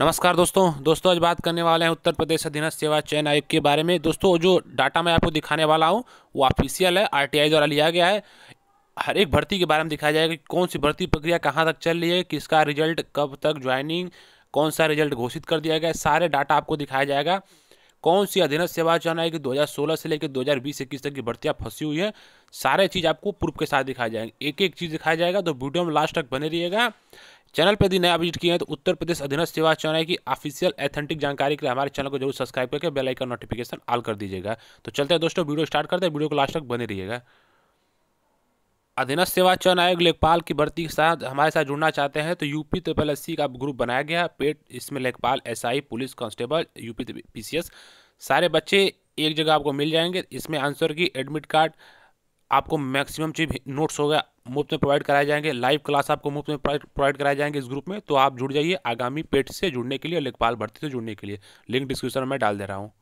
नमस्कार दोस्तों दोस्तों आज बात करने वाले हैं उत्तर प्रदेश अधीनस्थ सेवा चयन आयोग के बारे में दोस्तों जो डाटा मैं आपको दिखाने वाला हूँ वो ऑफिशियल है आरटीआई द्वारा लिया गया है हर एक भर्ती के बारे में दिखाया जाएगा कि कौन सी भर्ती प्रक्रिया कहाँ तक चल रही है किसका रिजल्ट कब तक ज्वाइनिंग कौन सा रिजल्ट घोषित कर दिया गया है सारे डाटा आपको दिखाया जाएगा कौन सी अधीन सेवा है कि 2016 से लेकर 2020-21 तक की भर्तियाँ फंसी हुई है सारे चीज़ आपको प्रूफ के साथ दिखाई जाएंगे एक एक चीज़ दिखाया जाएगा तो वीडियो में लास्ट तक बने रहिएगा चैनल पर यदि नया विजिट किए हैं तो उत्तर प्रदेश अधीन सेवा चयन की ऑफिशियल एथेंटिक जानकारी के लिए हमारे चैनल को जरूर सब्सक्राइब करके बेल आइकन नोटिफिकेशन ऑल कर दीजिएगा तो चलते हैं दोस्तों वीडियो स्टार्ट करते हैं वीडियो को लास्ट तक बने रहिएगा अधीनस्थ सेवा चयन आयोग लेखपाल की भर्ती के साथ हमारे साथ जुड़ना चाहते हैं तो यूपी ट्रिपल एस का ग्रुप बनाया गया पेट इसमें लेखपाल SI police constable UP P सारे बच्चे एक जगह आपको मिल जाएंगे इसमें आंसर की एडमिट कार्ड आपको मैक्सिमम चीज नोट्स होगा मुफ्त में प्रोवाइड कराए जाएंगे लाइव क्लास आपको मुफ्त में प्रोवाइड कराए जाएंगे इस ग्रुप में तो आप जुड़ जाइए आगामी पेट से जुड़ने के लिए लेखपाल भर्ती से जुड़ने के लिए लिंक डिस्क्रिप्शन में डाल दे रहा हूँ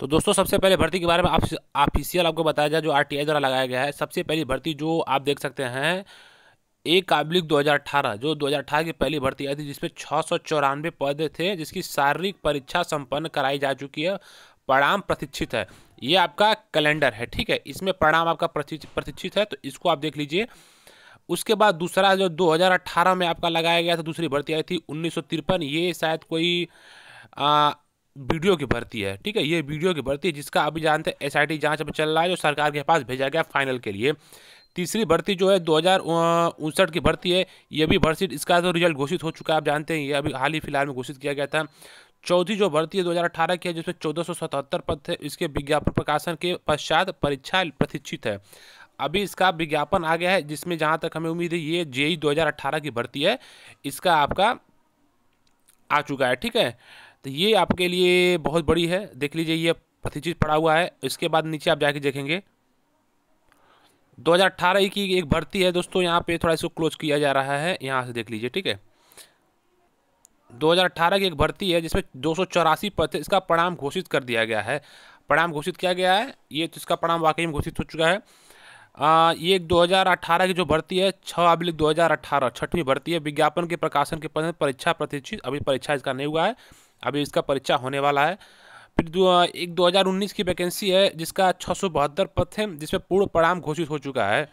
तो दोस्तों सबसे पहले भर्ती के बारे में ऑफिशियल आप, आपको बताया जाए जो आर द्वारा लगाया गया है सबसे पहली भर्ती जो आप देख सकते हैं एक काबलिक 2018 जो 2018 की पहली भर्ती आई थी जिसमें छः सौ चौरानवे पद थे जिसकी शारीरिक परीक्षा संपन्न कराई जा चुकी है परिणाम प्रतिष्ठित है ये आपका कैलेंडर है ठीक है इसमें परिणाम आपका प्रतिष्ठित है तो इसको आप देख लीजिए उसके बाद दूसरा जो 2018 में आपका लगाया गया था दूसरी भर्ती आई थी उन्नीस ये शायद कोई वीडियो की भर्ती है ठीक है ये वीडियो की भर्ती है जिसका अभी जानते हैं एस आई टी जाँच चल रहा है जो सरकार के पास भेजा गया फाइनल के लिए तीसरी भर्ती जो है दो हज़ार की भर्ती है ये भी भर्ती इसका जो तो रिजल्ट घोषित हो चुका है आप जानते हैं ये अभी हाल ही फिलहाल में घोषित किया गया था चौथी जो भर्ती है 2018 की है जिसमें चौदह पद थे इसके विज्ञापन प्रकाशन के पश्चात परीक्षा प्रतीक्षित है अभी इसका विज्ञापन आ गया है जिसमें जहाँ तक हमें उम्मीद है ये जेई 2018 की भर्ती है इसका आपका आ चुका है ठीक है तो ये आपके लिए बहुत बड़ी है देख लीजिए ये प्रति चीज़ पड़ा हुआ है इसके बाद नीचे आप जाके देखेंगे 2018 की एक भर्ती है दोस्तों यहाँ पे थोड़ा इसको क्लोज किया जा रहा है यहाँ से देख लीजिए ठीक है 2018 की एक भर्ती है जिसमें दो पद इसका परिणाम घोषित कर दिया गया है परिणाम घोषित किया गया है ये तो इसका परिणाम वाकई में घोषित हो चुका है आ, ये दो की जो भर्ती है छः अभिलिख दो हज़ार अठारह छठवीं भर्ती है विज्ञापन के प्रकाशन के पद परीक्षा प्रतीक्षित अभी परीक्षा इसका नहीं हुआ है अभी इसका परीक्षा होने वाला है फिर दो एक 2019 की वैकेंसी है जिसका छः पद है जिसमें पूर्ण परिणाम घोषित हो चुका है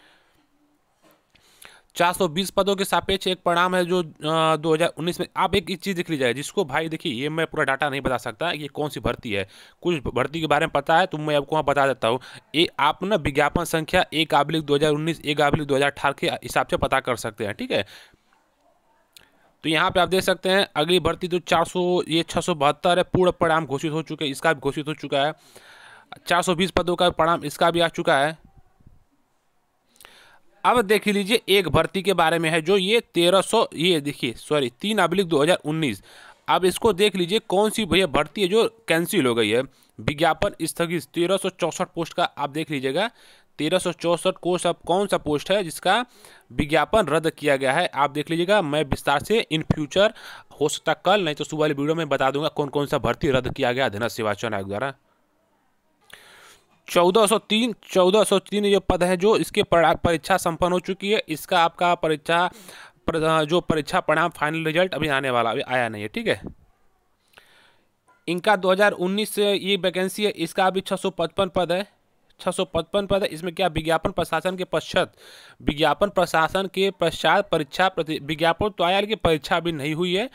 420 पदों के सापेक्ष एक परिणाम है जो हजार 2019 में आप एक चीज़ देख लीजिए जिसको भाई देखिए ये मैं पूरा डाटा नहीं बता सकता ये कौन सी भर्ती है कुछ भर्ती के बारे में पता है तो मैं आपको वहाँ बता देता हूँ ये आप ना विज्ञापन संख्या एक आबलिक दो हज़ार उन्नीस एक आबलिक दो हज़ार अठारह के हिसाब से पता कर सकते हैं ठीक है तो यहाँ पे आप देख सकते हैं अगली भर्ती जो तो चार सौ ये छः सौ बहत्तर है पूर्ण परिणाम घोषित हो चुके इसका भी घोषित हो चुका है चार सौ बीस पदों का परिणाम इसका भी आ चुका है अब देख लीजिए एक भर्ती के बारे में है जो ये तेरह ये देखिए सॉरी तीन अब्लिक दो हज़ार उन्नीस अब इसको देख लीजिए कौन सी भैया भर्ती है जो कैंसिल हो गई है विज्ञापन स्थगित तेरह चौसठ पोस्ट का आप देख लीजिएगा तेरह को सब कौन सा पोस्ट है जिसका विज्ञापन रद्द किया गया है आप देख लीजिएगा मैं विस्तार से इन फ्यूचर हो सकता कल नहीं तो सुबह वाली वीडियो में बता दूंगा कौन कौन सा भर्ती रद्द किया गया सेवा सेवाचन आयोग द्वारा 1403 1403 ये पद है जो इसके परीक्षा संपन्न हो चुकी है इसका आपका परीक्षा पर, जो परीक्षा परिणाम फाइनल रिजल्ट अभी आने वाला अभी आया नहीं है ठीक है इनका 2019 से ये वैकेंसी है इसका अभी 655 पद है छः पद है इसमें क्या विज्ञापन प्रशासन के पश्चात विज्ञापन प्रशासन के पश्चात परीक्षा विज्ञापन तो आया लेकिन परीक्षा अभी नहीं हुई है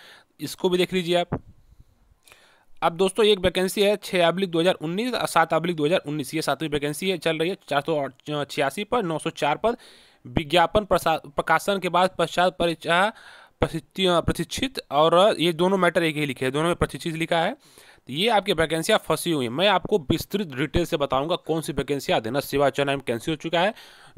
इसको भी देख लीजिए आप अब दोस्तों एक वैकेंसी है छः अब्लिक दो हज़ार उन्नीस और सात अब्लिक दो हज़ार उन्नीस ये सातवीं वैकेंसी है चल रही है चार सौ छियासी पर नौ सौ चार पर विज्ञापन प्रकाशन के बाद पश्चात परीक्षा प्रशिक्षित और ये दोनों मैटर एक ही लिखे हैं दोनों में प्रशिक्षित लिखा है तो ये आपकी वैकेंसियाँ फंसी हुई हैं मैं आपको विस्तृत डिटेल से बताऊंगा कौन सी वैकेंसियाँ देना सेवा चयन कैंसिल हो चुका है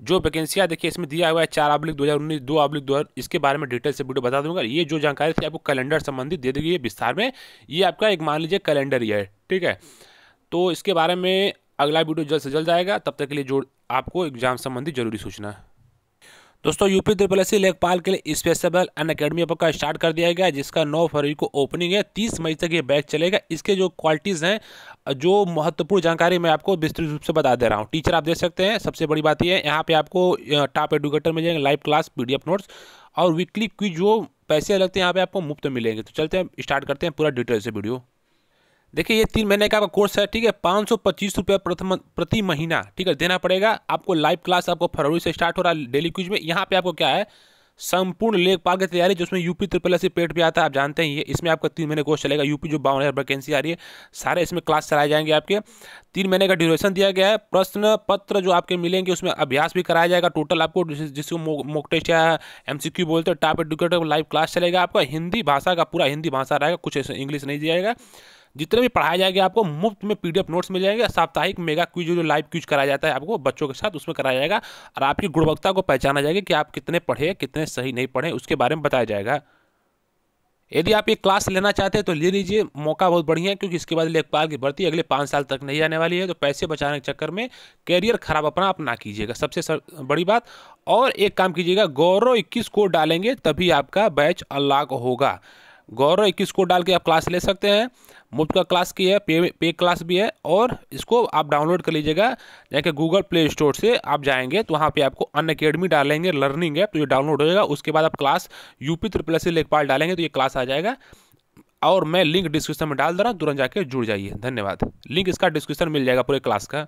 जो वैकेंसियाँ देखिए इसमें दिया हुआ है चार अब्लिक दो हज़ार उन्नीस दो अब्लिक दो इसके बारे में डिटेल से वीडियो बता दूंगा ये जो जानकारी थी आपको कैलेंडर संबंधित दे दी है विस्तार में ये आपका एक मान लीजिए कैलेंडर ही है ठीक है तो इसके बारे में अगला वीडियो जल्द से जल्द आएगा तब तक के लिए जो आपको एग्जाम संबंधी जरूरी सूचना दोस्तों यूपी त्रिपल एस लेखपाल के लिए स्पेशल अन अकेडमी आपका स्टार्ट कर दिया गया जिसका नौ फरवरी को ओपनिंग है तीस मई तक ये बैच चलेगा इसके जो क्वालिटीज़ हैं जो महत्वपूर्ण जानकारी मैं आपको विस्तृत रूप से बता दे रहा हूँ टीचर आप देख सकते हैं सबसे बड़ी बात यह है यहाँ पे आपको टॉप एडुकेटर मिल जाएंगे लाइव क्लास पी नोट्स और वीकली क्विज जो पैसे लगते हैं यहाँ पे आपको मुफ्त मिलेंगे तो चलते हैं स्टार्ट करते हैं पूरा डिटेल से वीडियो देखिए ये तीन महीने का आपका कोर्स है ठीक है पाँच सौ पच्चीस रुपये प्रति महीना ठीक है देना पड़ेगा आपको लाइव क्लास आपको फरवरी से स्टार्ट हो रहा है डेली क्विज में यहाँ पे आपको क्या है संपूर्ण लेख पाल की तैयारी जिसमें यूपी त्रिपल से पेट भी आता है आप जानते हैं ये इसमें आपका तीन महीने कोर्स चलेगा यूपी जो बावन हज़ार वैकेंसी आ रही है सारे इसमें क्लास चलाए जाएंगे आपके तीन महीने का ड्यूरेशन दिया गया है प्रश्न पत्र जो आपके मिलेंगे उसमें अभ्यास भी कराया जाएगा टोटल आपको जिसको मोक टेस्ट या एम बोलते हैं टॉप एडुकेटर लाइव क्लास चलेगा आपका हिंदी भाषा का पूरा हिंदी भाषा रहेगा कुछ इंग्लिश नहीं दिया जाएगा जितने भी पढ़ाया जाएगा आपको मुफ्त में पीडीएफ नोट्स मिल जाएंगे साप्ताहिक मेगा क्विज जो लाइव क्विज कराया जाता है आपको बच्चों के साथ उसमें कराया जाएगा और आपकी गुणवत्ता को पहचाना जाएगा कि आप कितने पढ़े कितने सही नहीं पढ़े उसके बारे में बताया जाएगा यदि आप ये क्लास लेना चाहते हैं तो ले लीजिए मौका बहुत बढ़िया है क्योंकि इसके बाद लेखपाल की भर्ती अगले पाँच साल तक नहीं आने वाली है तो पैसे बचाने के चक्कर में कैरियर खराब अपना आप ना कीजिएगा सबसे सर, बड़ी बात और एक काम कीजिएगा गौरव इक्कीस को डालेंगे तभी आपका बैच अनलॉक होगा गौरव इक्कीस को डाल के आप क्लास ले सकते हैं मुफ्त का क्लास की है पे पे क्लास भी है और इसको आप डाउनलोड कर लीजिएगा जैसे गूगल प्ले स्टोर से आप जाएंगे तो वहाँ पे आपको अन अकेडमी डालेंगे लर्निंग ऐप तो ये डाउनलोड हो जाएगा उसके बाद आप क्लास यूपी त्रिपल से लेखपाल डालेंगे तो ये क्लास आ जाएगा और मैं लिंक डिस्क्रिप्शन में डाल दे रहा हूँ तुरंत जाके जुड़ जाइए धन्यवाद लिंक इसका डिस्क्रिप्शन मिल जाएगा पूरे क्लास का